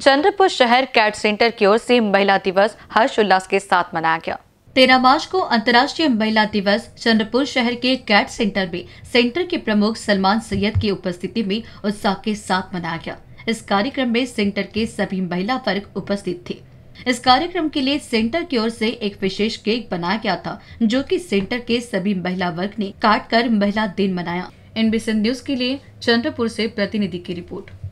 चंद्रपुर शहर cat centre की ओर से महिला दिवस हर्षोल्लास के साथ मनाया गया तेरह मार्च को अंतर्राष्ट्रीय महिला दिवस चंद्रपुर शहर के कैट सेंटर में सेंटर के प्रमुख सलमान सैयद की उपस्थिति में उत्साह के साथ मनाया गया इस कार्यक्रम में सेंटर के सभी महिला वर्ग उपस्थित थे इस कार्यक्रम के लिए सेंटर की ओर से एक विशेष केक बनाया गया था जो कि सेंटर के सभी महिला वर्ग ने काट कर महिला दिन मनाया एनबीसी न्यूज के लिए चंद्रपुर से प्रतिनिधि की रिपोर्ट